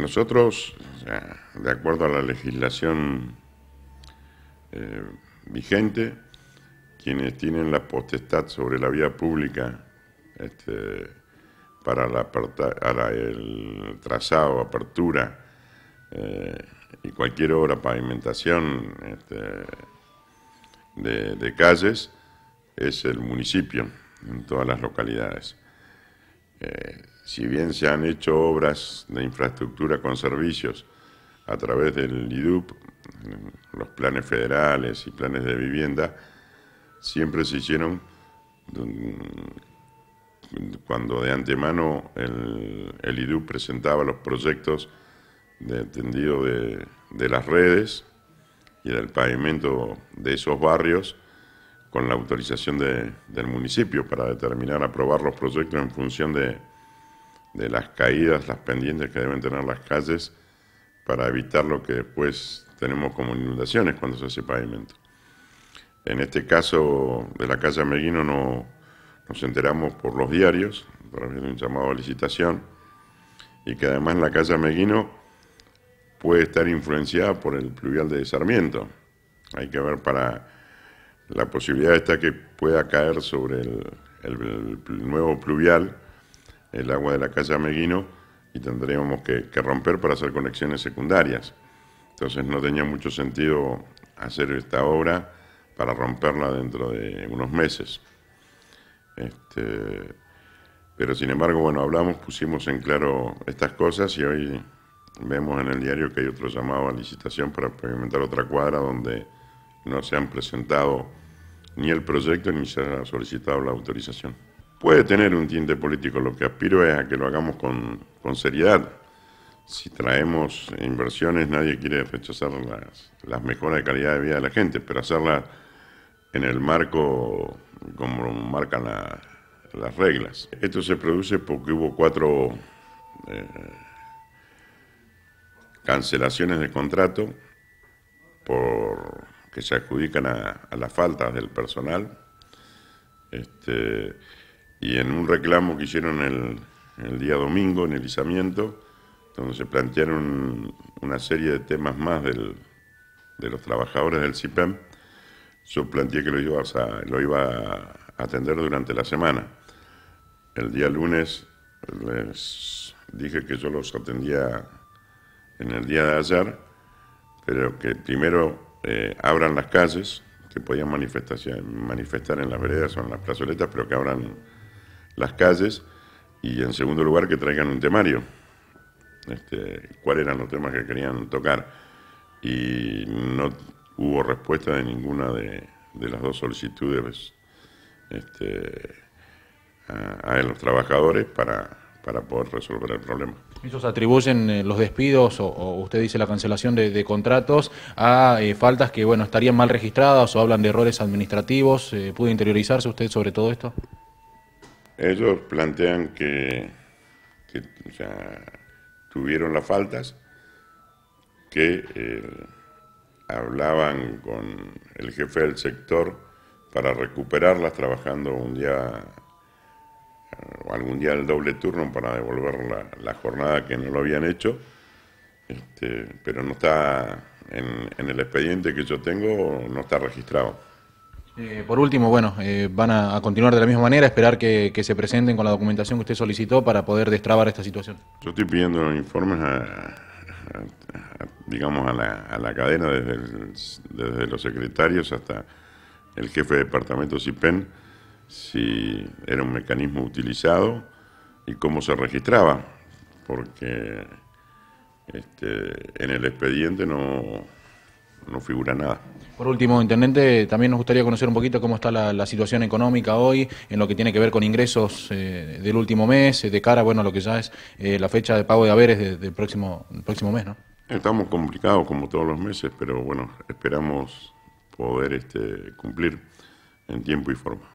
Nosotros, de acuerdo a la legislación eh, vigente, quienes tienen la potestad sobre la vía pública este, para, la, el trazado, apertura eh, y cualquier obra, pavimentación este, de calles, es el municipio en todas las localidades. Eh, si bien se han hecho obras de infraestructura con servicios a través del IDUP, los planes federales y planes de vivienda, siempre se hicieron cuando de antemano el, IDUP presentaba los proyectos de tendido de las redes y del pavimento de esos barrios, con la autorización del municipio para determinar, aprobar los proyectos en función de, las caídas, las pendientes que deben tener las calles para evitar lo que después tenemos como inundaciones cuando se hace pavimento. En este caso de la calle Meguino no, nos enteramos por los diarios, a través de un llamado a licitación, y que además la calle Meguino puede estar influenciada por el pluvial de Sarmiento. Hay que ver para la posibilidad está que pueda caer sobre el, nuevo pluvial el agua de la calle Ameguino y tendríamos que, romper para hacer conexiones secundarias. Entonces no tenía mucho sentido hacer esta obra para romperla dentro de unos meses. Este, pero sin embargo, bueno, hablamos, pusimos en claro estas cosas y hoy vemos en el diario que hay otro llamado a licitación para experimentar otra cuadra donde no se han presentado ni el proyecto ni se ha solicitado la autorización. Puede tener un tinte político, lo que aspiro es a que lo hagamos con, seriedad. Si traemos inversiones, nadie quiere rechazar las, mejoras de calidad de vida de la gente, pero hacerlas en el marco como marcan las reglas. Esto se produce porque hubo cuatro eh, cancelaciones de contrato por que se adjudican a, las faltas del personal. Este, y en un reclamo que hicieron el, día domingo, en el izamiento, donde se plantearon una serie de temas más de los trabajadores del CIPEM, yo planteé que lo iba, a, lo iba a atender durante la semana. El día lunes les dije que yo los atendía en el día de ayer, pero que primero eh, abran las calles, que podían manifestar en las veredas o en las plazoletas, pero que abran las calles. Y en segundo lugar, que traigan un temario, este, cuáles eran los temas que querían tocar. Y no hubo respuesta de ninguna de, las dos solicitudes este, a los trabajadores para para poder resolver el problema. Ellos atribuyen eh, los despidos o, usted dice la cancelación de, contratos a eh, faltas que bueno estarían mal registradas o hablan de errores administrativos. Eh, ¿Puede interiorizarse usted sobre todo esto? Ellos plantean que, ya tuvieron las faltas, que hablaban con el jefe del sector para recuperarlas trabajando un día algún día el doble turno para devolver la, jornada que no lo habían hecho, este, pero no está en, el expediente que yo tengo, no está registrado. Eh, por último, bueno, eh, van a, continuar de la misma manera, esperar que, se presenten con la documentación que usted solicitó para poder destrabar esta situación. Yo estoy pidiendo informes a, digamos, a la, cadena, desde, desde los secretarios hasta el jefe de departamento CIPEN si era un mecanismo utilizado y cómo se registraba, porque este, en el expediente no, figura nada. Por último, Intendente, también nos gustaría conocer un poquito cómo está la, situación económica hoy en lo que tiene que ver con ingresos eh, del último mes, eh, de cara bueno, a lo que ya es eh, la fecha de pago de haberes del próximo, próximo mes, ¿no? Estamos complicados como todos los meses, pero bueno, esperamos poder este, cumplir en tiempo y forma.